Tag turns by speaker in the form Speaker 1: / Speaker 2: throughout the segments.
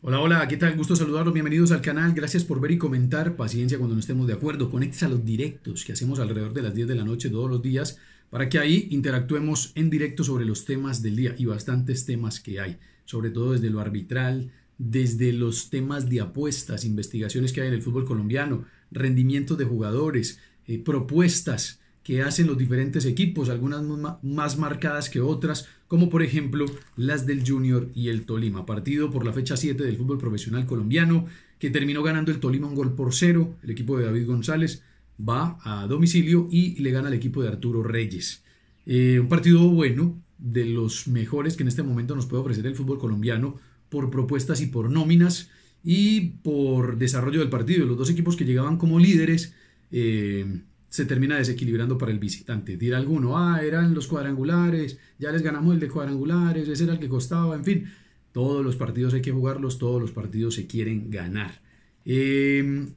Speaker 1: Hola, hola, ¿qué tal? Gusto saludarlos, bienvenidos al canal, gracias por ver y comentar, paciencia cuando no estemos de acuerdo, conectes a los directos que hacemos alrededor de las 10 de la noche todos los días para que ahí interactuemos en directo sobre los temas del día y bastantes temas que hay, sobre todo desde lo arbitral, desde los temas de apuestas, investigaciones que hay en el fútbol colombiano, rendimiento de jugadores, eh, propuestas que hacen los diferentes equipos, algunas más marcadas que otras, como por ejemplo las del Junior y el Tolima. Partido por la fecha 7 del fútbol profesional colombiano, que terminó ganando el Tolima un gol por cero. El equipo de David González va a domicilio y le gana al equipo de Arturo Reyes. Eh, un partido bueno, de los mejores que en este momento nos puede ofrecer el fútbol colombiano por propuestas y por nóminas y por desarrollo del partido. Los dos equipos que llegaban como líderes. Eh, se termina desequilibrando para el visitante. Dirá alguno, ah, eran los cuadrangulares, ya les ganamos el de cuadrangulares, ese era el que costaba, en fin. Todos los partidos hay que jugarlos, todos los partidos se quieren ganar. Em,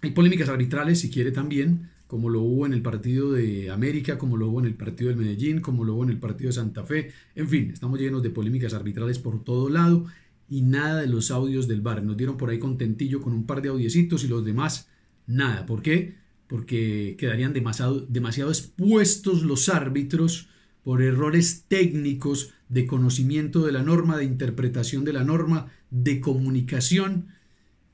Speaker 1: hay polémicas arbitrales, si quiere también, como lo hubo en el partido de América, como lo hubo en el partido del Medellín, como lo hubo en el partido de Santa Fe. En fin, estamos llenos de polémicas arbitrales por todo lado y nada de los audios del bar. Nos dieron por ahí contentillo con un par de audiecitos y los demás, nada. ¿Por qué? porque quedarían demasiado, demasiado expuestos los árbitros por errores técnicos de conocimiento de la norma, de interpretación de la norma, de comunicación,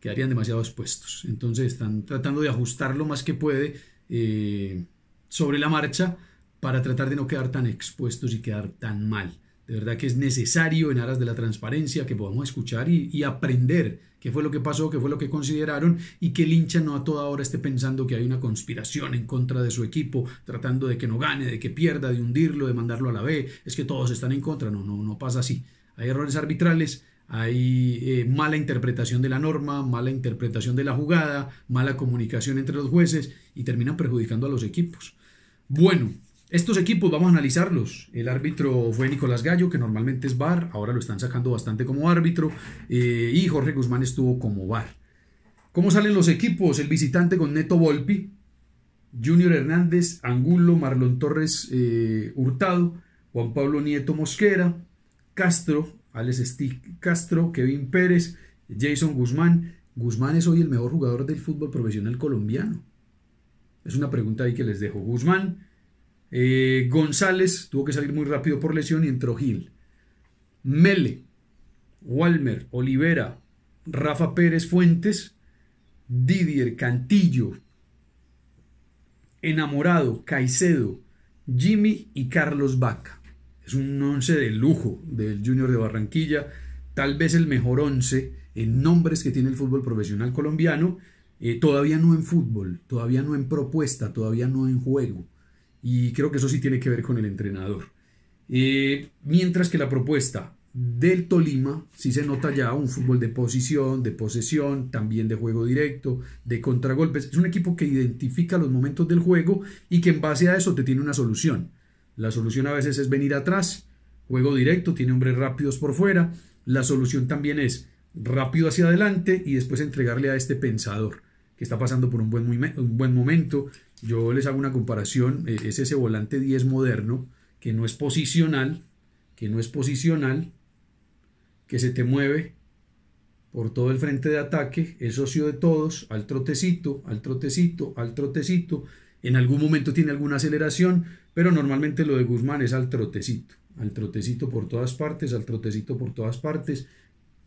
Speaker 1: quedarían demasiado expuestos. Entonces están tratando de ajustar lo más que puede eh, sobre la marcha para tratar de no quedar tan expuestos y quedar tan mal. De verdad que es necesario en aras de la transparencia que podamos escuchar y, aprender qué fue lo que pasó, qué fue lo que consideraron y que el hincha no a toda hora esté pensando que hay una conspiración en contra de su equipo, tratando de que no gane, de que pierda, de hundirlo, de mandarlo a la B. Es que todos están en contra. No, no, no pasa así. Hay errores arbitrales, hay eh, mala interpretación de la norma, mala interpretación de la jugada, mala comunicación entre los jueces y terminan perjudicando a los equipos. Bueno, estos equipos vamos a analizarlos. El árbitro fue Nicolás Gallo, que normalmente es VAR, ahora lo están sacando bastante como árbitro, eh, y Jorge Guzmán estuvo como VAR. ¿Cómo salen los equipos? El visitante con Neto Volpi, Junior Hernández, Angulo, Marlon Torres eh, Hurtado, Juan Pablo Nieto Mosquera, Castro, Alex Stick Castro, Kevin Pérez, Jason Guzmán. Guzmán es hoy el mejor jugador del fútbol profesional colombiano. Es una pregunta ahí que les dejo. Guzmán, eh, González tuvo que salir muy rápido por lesión y entró Gil. Mele, Walmer, Olivera, Rafa Pérez Fuentes, Didier Cantillo, Enamorado, Caicedo, Jimmy y Carlos Vaca. Es un once de lujo del Junior de Barranquilla, tal vez el mejor once en nombres que tiene el fútbol profesional colombiano, eh, todavía no en fútbol, todavía no en propuesta, todavía no en juego y creo que eso sí tiene que ver con el entrenador. Eh, mientras que la propuesta del Tolima sí se nota ya un fútbol de posición, de posesión, también de juego directo, de contragolpes. Es un equipo que identifica los momentos del juego y que en base a eso te tiene una solución. La solución a veces es venir atrás, juego directo, tiene hombres rápidos por fuera. La solución también es rápido hacia adelante y después entregarle a este pensador que está pasando por un buen, un buen momento, yo les hago una comparación, eh, es ese volante 10 moderno que no es posicional, que no es posicional, que se te mueve por todo el frente de ataque, es socio de todos, al trotecito, al trotecito, al trotecito. En algún momento tiene alguna aceleración, pero normalmente lo de Guzmán es al trotecito, al trotecito por todas partes, al trotecito por todas partes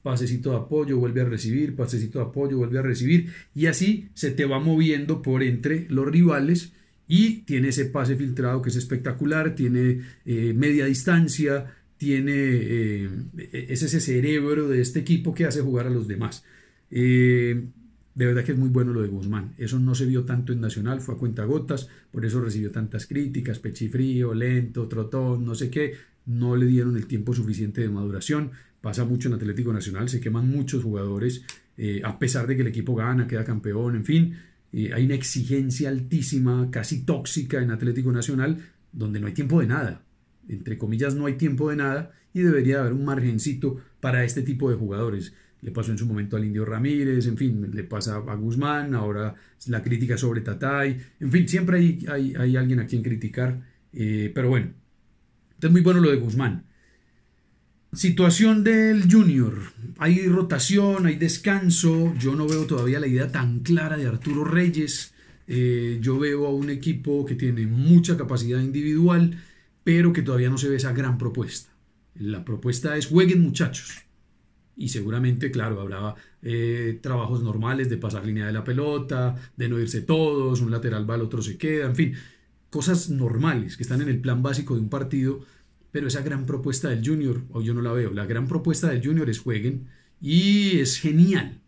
Speaker 1: pasecito de apoyo, vuelve a recibir, pasecito de apoyo, vuelve a recibir, y así se te va moviendo por entre los rivales y tiene ese pase filtrado que es espectacular, tiene eh, media distancia, tiene, eh, es ese cerebro de este equipo que hace jugar a los demás. Eh, de verdad que es muy bueno lo de Guzmán. Eso no se vio tanto en Nacional, fue a cuenta gotas, por eso recibió tantas críticas, pechifrío, lento, trotón, no sé qué. No le dieron el tiempo suficiente de maduración. Pasa mucho en Atlético Nacional, se queman muchos jugadores, eh, a pesar de que el equipo gana, queda campeón, en fin. Eh, hay una exigencia altísima, casi tóxica en Atlético Nacional, donde no hay tiempo de nada. Entre comillas, no hay tiempo de nada y debería haber un margencito para este tipo de jugadores. Le pasó en su momento al Indio Ramírez, en fin, le pasa a Guzmán, ahora la crítica sobre Tatay, en fin, siempre hay, hay, alguien a quien criticar, eh, pero bueno, es muy bueno lo de Guzmán. Situación del junior. Hay rotación, hay descanso. Yo no veo todavía la idea tan clara de Arturo Reyes. Eh, yo veo a un equipo que tiene mucha capacidad individual, pero que todavía no se ve esa gran propuesta. La propuesta es jueguen muchachos. Y seguramente, claro, hablaba eh, trabajos normales de pasar línea de la pelota, de no irse todos, un lateral va, el otro se queda, en fin, cosas normales que están en el plan básico de un partido pero esa gran propuesta del Junior, hoy yo no la veo, la gran propuesta del Junior es jueguen y es genial.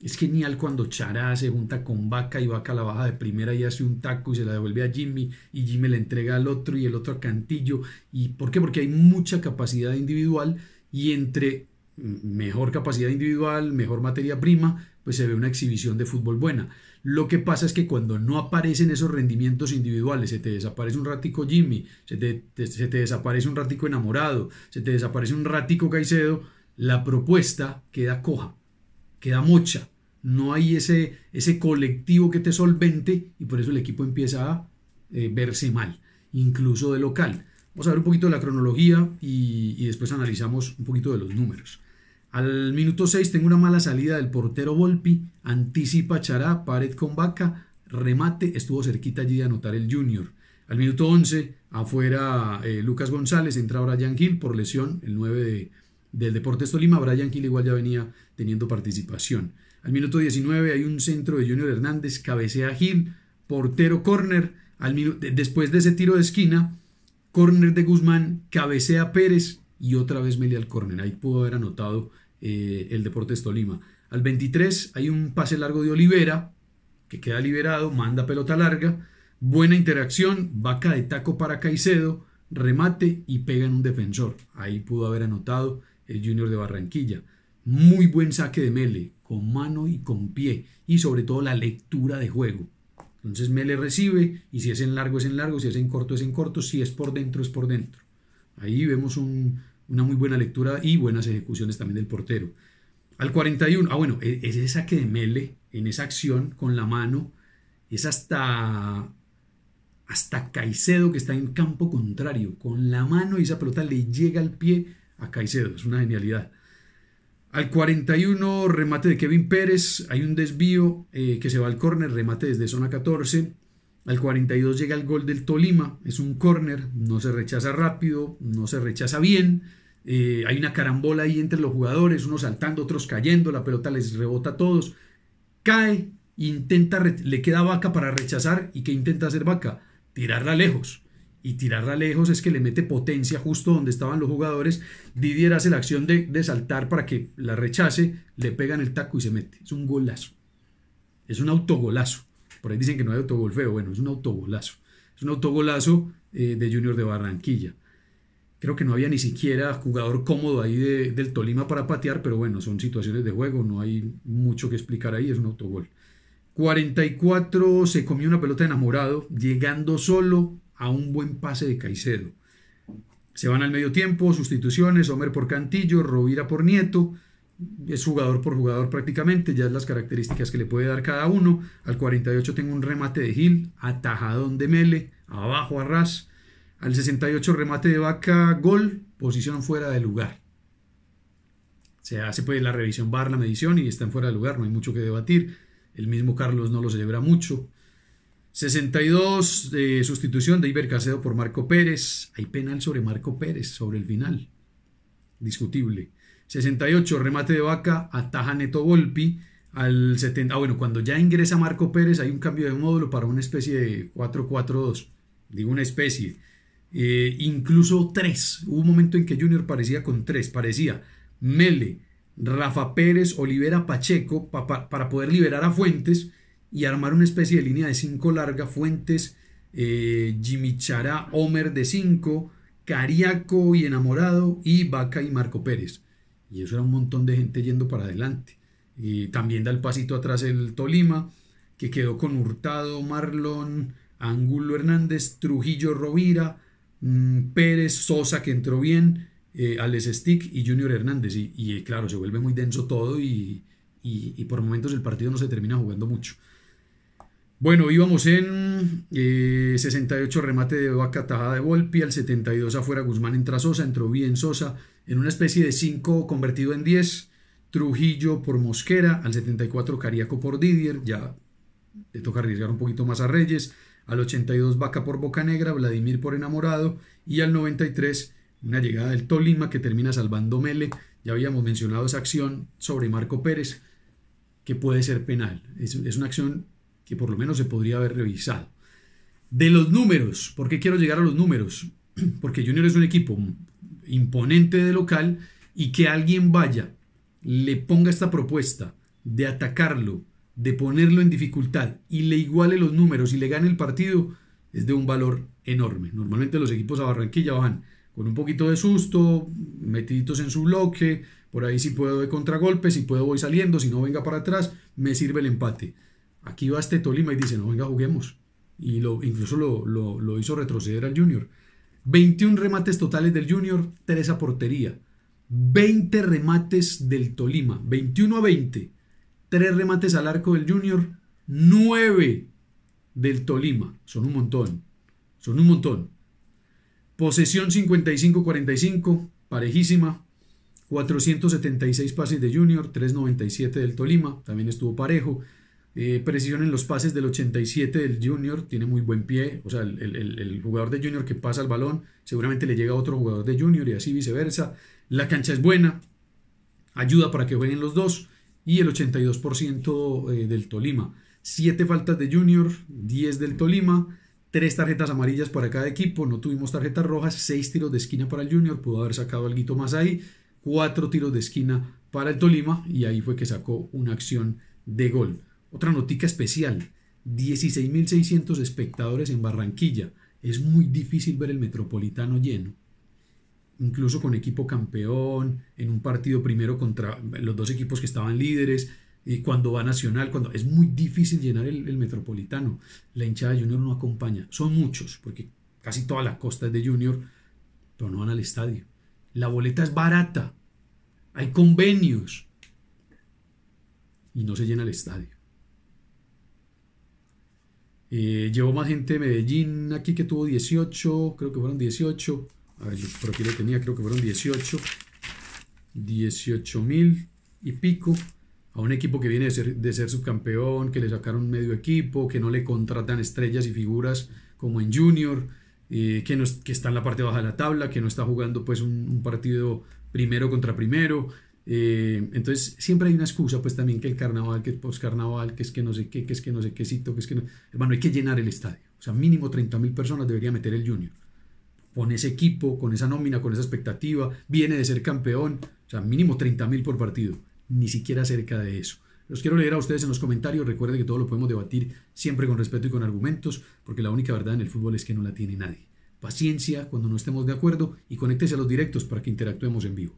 Speaker 1: Es genial cuando Chará se junta con Vaca y Vaca la baja de primera y hace un taco y se la devuelve a Jimmy y Jimmy le entrega al otro y el otro a Cantillo. ¿Y por qué? Porque hay mucha capacidad individual y entre mejor capacidad individual, mejor materia prima, pues se ve una exhibición de fútbol buena. Lo que pasa es que cuando no aparecen esos rendimientos individuales, se te desaparece un ratico Jimmy, se te, desaparece un ratico enamorado, se te desaparece un ratico Caicedo, la propuesta queda coja, queda mocha. No hay ese, ese colectivo que te solvente y por eso el equipo empieza a eh, verse mal, incluso de local. Vamos a ver un poquito de la cronología y después analizamos un poquito de los números. Al minuto 6 tengo una mala salida del portero Volpi, anticipa Chará, pared con vaca, remate, estuvo cerquita allí de anotar el Junior. Al minuto 11, afuera eh, Lucas González, entra Brian Gil por lesión, el 9 del Deportes Tolima, Brian Gil igual ya venía teniendo participación. Al minuto 19 hay un centro de Junior Hernández, cabecea Gil, portero corner, al después de ese tiro de esquina, corner de Guzmán, cabecea Pérez, y otra vez Mele al córner. Ahí pudo haber anotado eh, el Deportes Tolima. Al 23 hay un pase largo de Olivera, que queda liberado, manda pelota larga, buena interacción, vaca de taco para Caicedo, remate y pega en un defensor. Ahí pudo haber anotado el Junior de Barranquilla. Muy buen saque de Mele, con mano y con pie, y sobre todo la lectura de juego. Entonces Mele recibe, y si es en largo es en largo, si es en corto es en corto, si es por dentro es por dentro. Ahí vemos un, una muy buena lectura y buenas ejecuciones también del portero. Al 41, ah bueno, e-, es esa que de Mele, en esa acción con la mano, es hasta, hasta Caicedo que está en campo contrario, con la mano y esa pelota le llega al pie a Caicedo, es una genialidad. Al 41, remate de Kevin Pérez, hay un desvío eh, que se va al córner, remate desde zona 14. Al 42 llega el gol del Tolima, es un córner, no se rechaza rápido, no se rechaza bien, eh, hay una carambola ahí entre los jugadores, unos saltando, otros cayendo, la pelota les rebota a todos, cae, intenta, le queda vaca para rechazar y que intenta hacer vaca, tirarla lejos. Y tirarla lejos es que le mete potencia justo donde estaban los jugadores. Didier hace la acción de, saltar para que la rechace, le pegan el taco y se mete. Es un golazo. Es un autogolazo. Por ahí dicen que no hay autogolfeo, Bueno, es un autogolazo. Es un autogolazo eh, de Junior de Barranquilla. Creo que no había ni siquiera jugador cómodo ahí del Tolima para patear, pero bueno, son situaciones de juego, no hay mucho que explicar ahí, es un autogol. 44 se comió una pelota enamorado, llegando solo a un buen pase de Caicedo. Se van al medio tiempo, sustituciones, Homer por Cantillo, Rovira por Nieto, es jugador por jugador prácticamente, ya es las características que le puede dar cada uno. Al 48 tengo un remate de Gil, atajadón de Mele, abajo Arras. Al 68 remate de vaca, gol, posición fuera de lugar. Se puede la revisión bar, la medición y están fuera de lugar, no hay mucho que debatir. El mismo Carlos no lo celebra mucho. 62, eh, sustitución de Iber Casedo por Marco Pérez. Hay penal sobre Marco Pérez, sobre el final. Discutible. 68, remate de vaca, ataja Neto Volpi. Al 70, ah, bueno, cuando ya ingresa Marco Pérez hay un cambio de módulo para una especie de 4-4-2. Digo una especie. Eh, incluso tres. Hubo un momento en que Junior parecía con tres, parecía
Speaker 2: Mele,
Speaker 1: Rafa Pérez, Olivera Pacheco, para poder liberar a Fuentes y armar una especie de línea de cinco larga, Fuentes, eh, Jimmy Homer de cinco, Cariaco y Enamorado y Vaca y Marco Pérez. Y eso era un montón de gente yendo para adelante. Y también da el pasito atrás el Tolima, que quedó con Hurtado, Marlon, Angulo Hernández, Trujillo Rovira, Mm, Pérez, Sosa, que entró bien, eh, Alex Stick y Junior Hernández. Y, eh, claro, se vuelve muy denso todo y, por momentos el partido no se termina jugando mucho. Bueno, íbamos en 68 eh, remate de vaca de Volpi, al 72 afuera Guzmán entra Sosa, entró bien Sosa, en una especie de 5 convertido en 10, Trujillo por Mosquera, al 74 Cariaco por Didier, ya le toca arriesgar un poquito más a Reyes, al 82 Vaca por Boca Negra, Vladimir por Enamorado y al 93 una llegada del Tolima que termina salvando Mele. Ya habíamos mencionado esa acción sobre Marco Pérez que puede ser penal. Es, una acción que por lo menos se podría haber revisado. De los números, ¿por qué quiero llegar a los números? Porque Junior es un equipo imponente de local y que alguien vaya, le ponga esta propuesta de atacarlo de ponerlo en dificultad y le iguale los números y le gane el partido, es de un valor enorme. Normalmente los equipos a Barranquilla bajan con un poquito de susto, metiditos en su bloque, por ahí si puedo de contragolpe, si puedo voy saliendo, si no venga para atrás, me sirve el empate. Aquí va este Tolima y dice, no, venga, juguemos. Y lo, incluso lo, lo hizo retroceder al Junior. 21 remates totales del Junior, 3 a portería. 20 remates del Tolima, 21 a 20 tres remates al arco del Junior, 9 del Tolima. Son un montón, son un montón. Posesión 55-45, parejísima. 476 pases de Junior, 397 del Tolima, también estuvo parejo. Eh, precisión en los pases del 87 del Junior, tiene muy buen pie, o sea, el, el, jugador de Junior que pasa el balón, seguramente le llega a otro jugador de Junior y así viceversa. La cancha es buena, ayuda para que jueguen los dos y el 82% eh, del Tolima. siete faltas de Junior, 10 del Tolima, tres tarjetas amarillas para cada equipo, no tuvimos tarjetas rojas, seis tiros de esquina para el Junior, pudo haber sacado algo más ahí, cuatro tiros de esquina para el Tolima y ahí fue que sacó una acción de gol. Otra noticia especial, 16.600 espectadores en Barranquilla. Es muy difícil ver el Metropolitano lleno incluso con equipo campeón, en un partido primero contra los dos equipos que estaban líderes, y cuando va Nacional, cuando es muy difícil llenar el, Metropolitano, la hinchada Junior no acompaña, son muchos, porque casi toda la costa de Junior, pero no van al estadio. La boleta es barata, hay convenios, y no se llena el estadio. Eh, más gente de Medellín aquí que tuvo 18, creo que fueron 18. A ver, yo por aquí lo tenía, creo que fueron 18. 18 mil y pico a un equipo que viene de ser, de ser, subcampeón, que le sacaron medio equipo, que no le contratan estrellas y figuras como en Junior, eh, que, no, que está en la parte baja de la tabla, que no está jugando pues un, partido primero contra primero. Eh, entonces siempre hay una excusa pues también que el carnaval, que el carnaval, que es que no sé qué, que es que no sé qué, que es que no... Hermano, hay que llenar el estadio. O sea, mínimo 30 mil personas debería meter el Junior con ese equipo, con esa nómina, con esa expectativa, viene de ser campeón, o sea, mínimo 30 mil por partido, ni siquiera cerca de eso. Los quiero leer a ustedes en los comentarios, recuerden que todo lo podemos debatir siempre con respeto y con argumentos, porque la única verdad en el fútbol es que no la tiene nadie. Paciencia cuando no estemos de acuerdo y conéctese a los directos para que interactuemos en vivo.